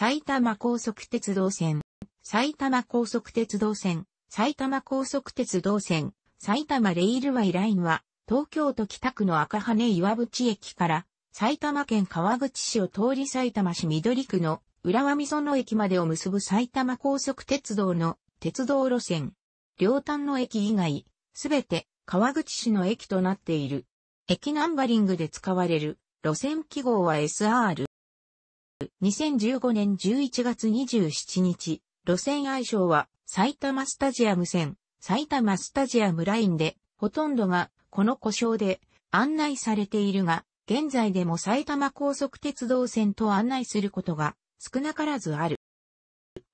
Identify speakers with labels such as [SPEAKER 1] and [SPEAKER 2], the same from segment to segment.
[SPEAKER 1] 埼玉高速鉄道線、埼玉高速鉄道線、埼玉高速鉄道線、埼玉レイルワイラインは、東京都北区の赤羽岩淵駅から、埼玉県川口市を通り埼玉市緑区の浦和溝の駅までを結ぶ埼玉高速鉄道の鉄道路線。両端の駅以外、すべて川口市の駅となっている。駅ナンバリングで使われる路線記号は SR。2015年11月27日、路線愛称は埼玉スタジアム線、埼玉スタジアムラインで、ほとんどがこの故障で案内されているが、現在でも埼玉高速鉄道線と案内することが少なからずある。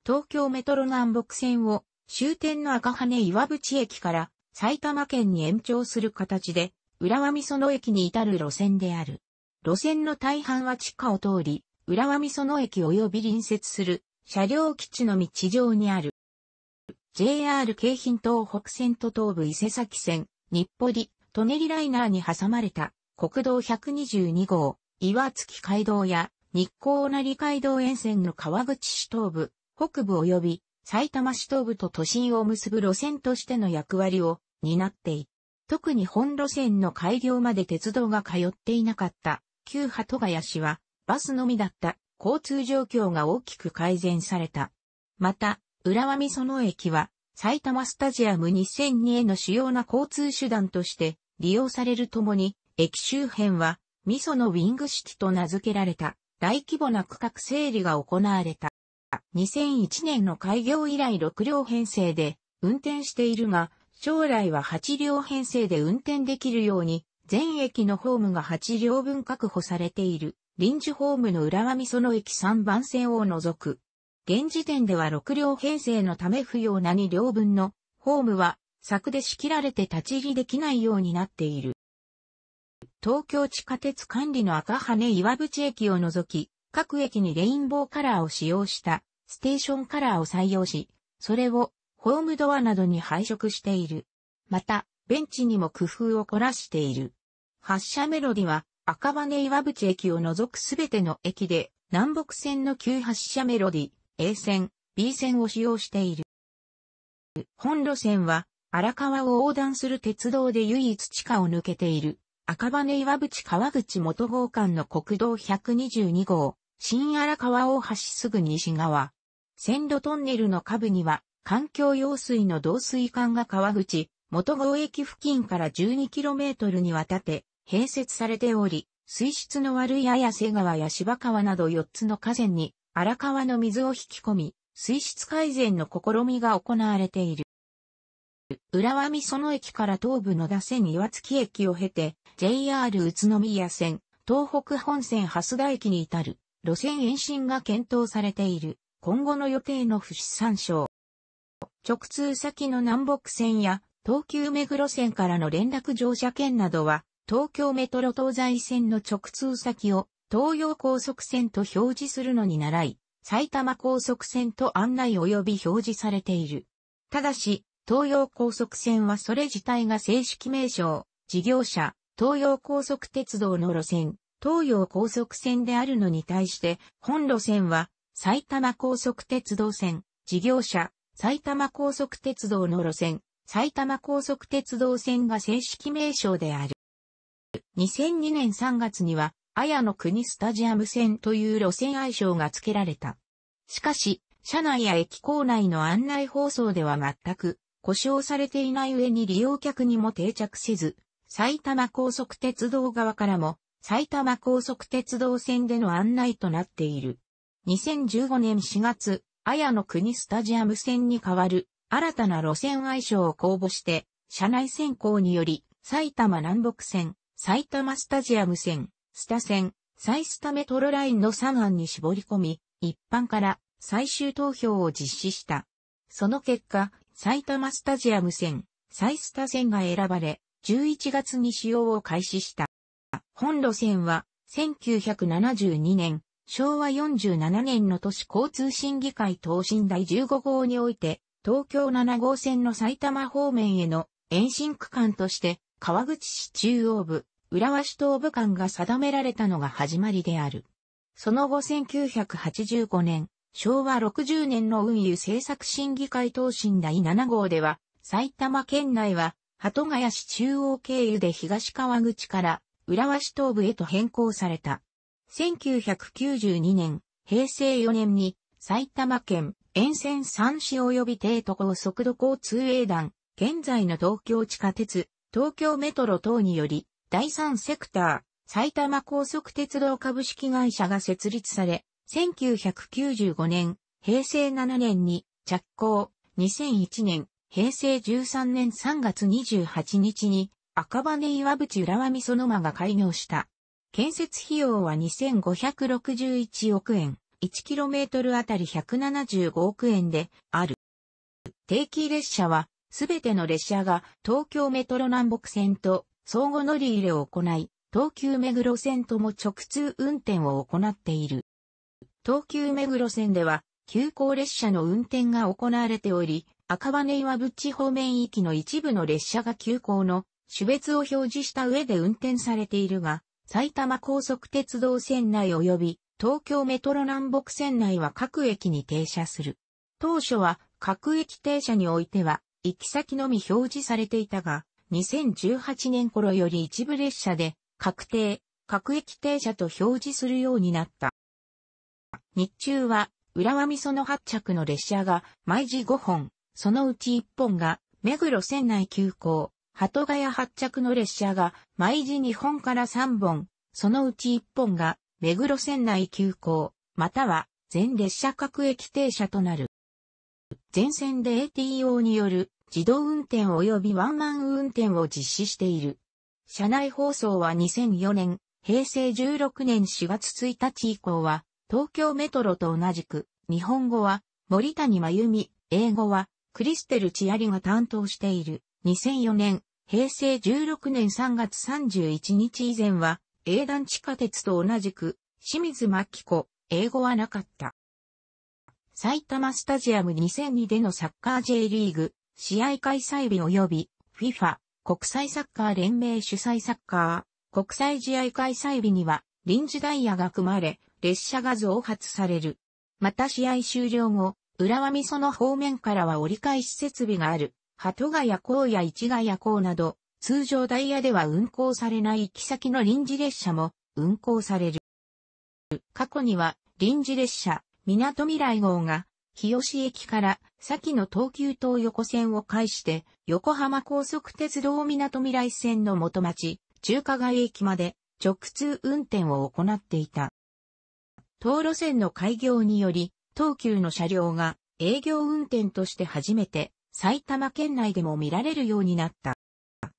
[SPEAKER 1] 東京メトロ南北線を終点の赤羽岩淵駅から埼玉県に延長する形で、浦和美園駅に至る路線である。路線の大半は地下を通り、浦和美園駅及び隣接する車両基地の道上にある。JR 京浜東北線と東武伊勢崎線、日暮里、舎人ライナーに挟まれた国道122号、岩月街道や日光成街道沿線の川口市東部、北部及び埼玉市東部と都心を結ぶ路線としての役割を担っている。特に本路線の開業まで鉄道が通っていなかった旧波戸ヶ谷市はバスのみだった交通状況が大きく改善された。また、浦和美園駅は埼玉スタジアム2002への主要な交通手段として利用されるともに、駅周辺は味噌のウィングシティと名付けられた大規模な区画整理が行われた。2001年の開業以来6両編成で運転しているが、将来は8両編成で運転できるように、全駅のホームが8両分確保されている。臨時ホームの浦和美園駅3番線を除く。現時点では6両編成のため不要な2両分のホームは柵で仕切られて立ち入りできないようになっている。東京地下鉄管理の赤羽岩淵駅を除き、各駅にレインボーカラーを使用したステーションカラーを採用し、それをホームドアなどに配色している。また、ベンチにも工夫を凝らしている。発車メロディは赤羽岩淵駅を除くすべての駅で、南北線の急発車メロディ、A 線、B 線を使用している。本路線は、荒川を横断する鉄道で唯一地下を抜けている、赤羽岩淵川口元号間の国道122号、新荒川大橋すぐ西側。線路トンネルの下部には、環境用水の導水管が川口、元号駅付近から 12km にわたって併設されており、水質の悪い綾瀬川や芝川など4つの河川に荒川の水を引き込み、水質改善の試みが行われている。浦和美園駅から東武野田線岩月駅を経て、JR 宇都宮線、東北本線蓮田駅に至る、路線延伸が検討されている、今後の予定の不死参照。直通先の南北線や、東急目黒線からの連絡乗車券などは、東京メトロ東西線の直通先を東洋高速線と表示するのに習い、埼玉高速線と案内及び表示されている。ただし、東洋高速線はそれ自体が正式名称、事業者、東洋高速鉄道の路線、東洋高速線であるのに対して、本路線は埼玉高速鉄道線、事業者、埼玉高速鉄道の路線、埼玉高速鉄道線が正式名称である。2002年3月には、綾野国スタジアム線という路線愛称が付けられた。しかし、車内や駅構内の案内放送では全く故障されていない上に利用客にも定着せず、埼玉高速鉄道側からも埼玉高速鉄道線での案内となっている。2015年4月、綾野国スタジアム線に代わる新たな路線愛称を公募して、車内選考により埼玉南北線、埼玉スタジアム線、スタ線、サイスタメトロラインの3案に絞り込み、一般から最終投票を実施した。その結果、埼玉スタジアム線、サイスタ線が選ばれ、11月に使用を開始した。本路線は、1972年、昭和47年の都市交通審議会答申第15号において、東京7号線の埼玉方面への延伸区間として川口市中央部、浦和市東部間が定められたのが始まりである。その後1985年、昭和60年の運輸政策審議会答申第7号では、埼玉県内は、鳩ヶ谷市中央経由で東川口から浦和市東部へと変更された。1992年、平成4年に埼玉県沿線三市及び低都高速度交通営団、現在の東京地下鉄東京メトロ等により、第三セクター、埼玉高速鉄道株式会社が設立され、1995年、平成7年に着工、2001年、平成13年3月28日に赤羽岩淵浦和美園間が開業した。建設費用は2561億円、1km あたり175億円である。定期列車はすべての列車が東京メトロ南北線と相互乗り入れを行い、東急目黒線とも直通運転を行っている。東急目黒線では、急行列車の運転が行われており、赤羽岩淵方面行きの一部の列車が急行の種別を表示した上で運転されているが、埼玉高速鉄道線内及び東京メトロ南北線内は各駅に停車する。当初は各駅停車においては行き先のみ表示されていたが、2018年頃より一部列車で、確定、各駅停車と表示するようになった。日中は、浦和味噌の発着の列車が毎時5本、そのうち1本が目黒線内急行、鳩ヶ谷発着の列車が毎時2本から3本、そのうち1本が目黒線内急行、または全列車各駅停車となる。全線で ATO による自動運転及びワンマン運転を実施している。車内放送は2004年、平成16年4月1日以降は、東京メトロと同じく、日本語は森谷真由美、英語はクリステルチアリが担当している。2004年、平成16年3月31日以前は、英断地下鉄と同じく、清水真紀子、英語はなかった。埼玉スタジアム2002でのサッカー J リーグ、試合開催日及び FIFA 国際サッカー連盟主催サッカー国際試合開催日には臨時ダイヤが組まれ列車が増発される。また試合終了後、浦和噌の方面からは折り返し設備がある、鳩ヶ谷港や市ヶ谷港など、通常ダイヤでは運行されない行き先の臨時列車も運行される。過去には臨時列車、港未来号が日吉駅から先の東急東横線を介して横浜高速鉄道港未来線の元町、中華街駅まで直通運転を行っていた。道路線の開業により東急の車両が営業運転として初めて埼玉県内でも見られるようになった。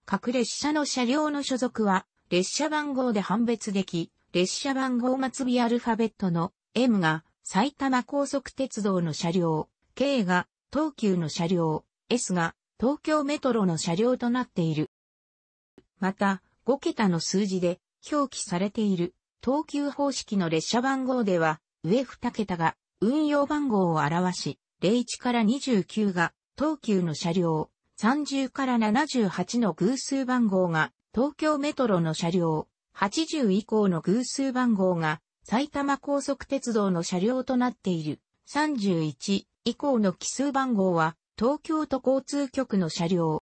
[SPEAKER 1] 各列車の車両の所属は列車番号で判別でき、列車番号末尾アルファベットの M が埼玉高速鉄道の車両、K が東急の車両、S が東京メトロの車両となっている。また、5桁の数字で表記されている東急方式の列車番号では、上2桁が運用番号を表し、01から29が東急の車両、30から78の偶数番号が東京メトロの車両、80以降の偶数番号が埼玉高速鉄道の車両となっている。31以降の奇数番号は、東京都交通局の車両。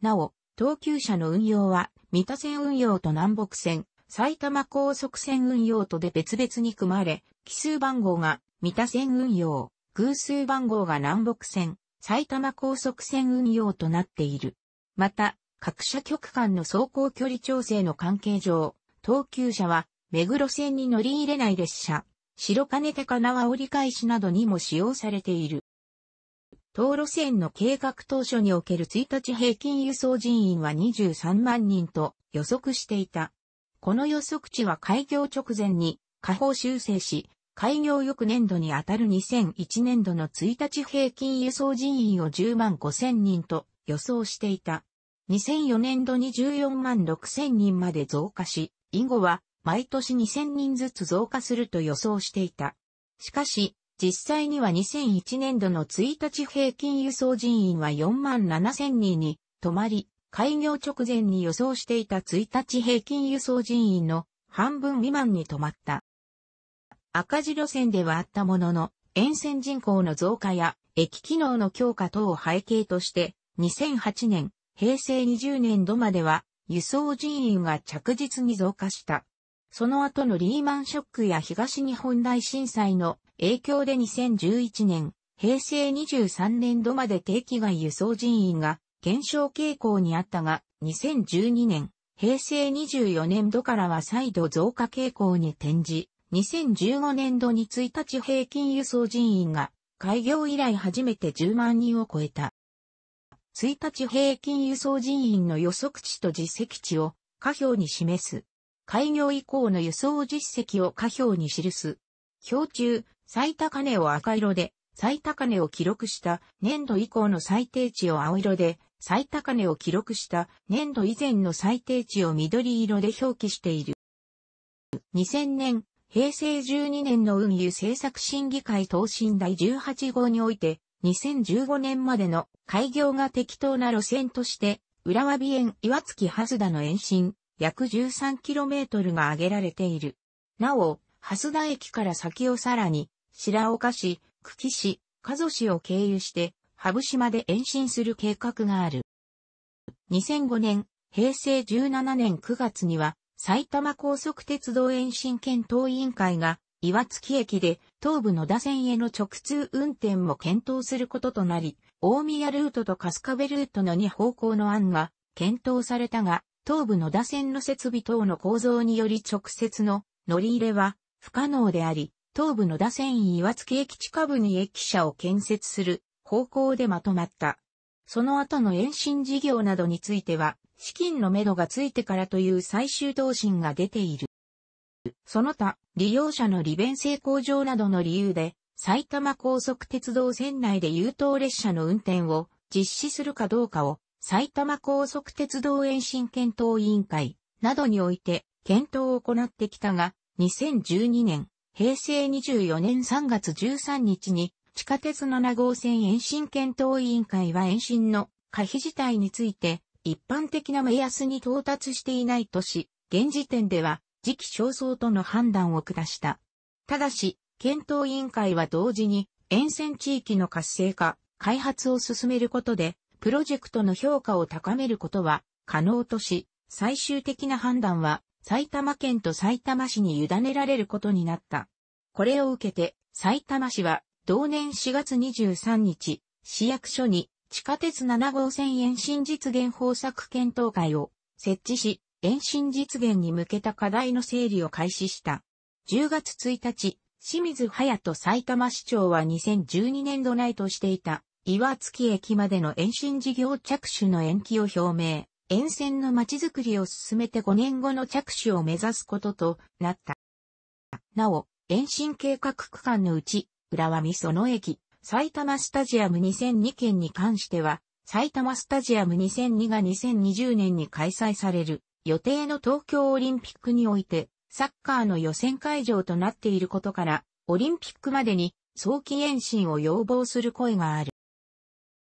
[SPEAKER 1] なお、東急車の運用は、三田線運用と南北線、埼玉高速線運用とで別々に組まれ、奇数番号が三田線運用、偶数番号が南北線、埼玉高速線運用となっている。また、各社局間の走行距離調整の関係上、東急車は目黒線に乗り入れない列車、白金高輪折り返しなどにも使用されている。東路線の計画当初における1日平均輸送人員は23万人と予測していた。この予測値は開業直前に下方修正し、開業翌年度にあたる2001年度の1日平均輸送人員を10万5千人と予想していた。2004年度に14万6千人まで増加し、以後は毎年2000人ずつ増加すると予想していた。しかし、実際には2001年度の1日平均輸送人員は4万7000人に止まり、開業直前に予想していた1日平均輸送人員の半分未満に止まった。赤字路線ではあったものの、沿線人口の増加や駅機能の強化等を背景として、2008年、平成20年度までは輸送人員が着実に増加した。その後のリーマンショックや東日本大震災の影響で2011年、平成23年度まで定期外輸送人員が減少傾向にあったが、2012年、平成24年度からは再度増加傾向に転じ、2015年度に1日平均輸送人員が開業以来初めて10万人を超えた。1日平均輸送人員の予測値と実績値を下表に示す。開業以降の輸送実績を下表に記す。表中、最高値を赤色で、最高値を記録した年度以降の最低値を青色で、最高値を記録した年度以前の最低値を緑色で表記している。2000年、平成12年の運輸政策審議会答申第18号において、2015年までの開業が適当な路線として、浦和美園岩月蓮田の延伸、約 13km が挙げられている。なお、蓮田駅から先をさらに、白岡市、久喜市、加須市を経由して、羽生島で延伸する計画がある。2005年、平成17年9月には、埼玉高速鉄道延伸検討委員会が、岩槻駅で東部野田線への直通運転も検討することとなり、大宮ルートと春日部ルートの2方向の案が検討されたが、頭部の打線の設備等の構造により直接の乗り入れは不可能であり、頭部の打線岩月駅地下部に駅舎を建設する方向でまとまった。その後の延伸事業などについては、資金のめどがついてからという最終答申が出ている。その他、利用者の利便性向上などの理由で、埼玉高速鉄道線内で優等列車の運転を実施するかどうかを埼玉高速鉄道延伸検討委員会などにおいて検討を行ってきたが、2012年、平成24年3月13日に地下鉄7号線延伸検討委員会は延伸の可否事態について一般的な目安に到達していないとし、現時点では時期尚早との判断を下した。ただし、検討委員会は同時に沿線地域の活性化、開発を進めることでプロジェクトの評価を高めることは可能とし、最終的な判断は埼玉県と埼玉市に委ねられることになった。これを受けて、埼玉市は同年4月23日、市役所に地下鉄7号線延伸実現方策検討会を設置し、延伸実現に向けた課題の整理を開始した。10月1日、清水隼人埼玉市長は2012年度内としていた岩槻駅までの延伸事業着手の延期を表明、沿線の街づくりを進めて5年後の着手を目指すこととなった。なお、延伸計画区間のうち、浦和美園駅、埼玉スタジアム2002件に関しては、埼玉スタジアム2002が2020年に開催される予定の東京オリンピックにおいて、サッカーの予選会場となっていることから、オリンピックまでに早期延伸を要望する声がある。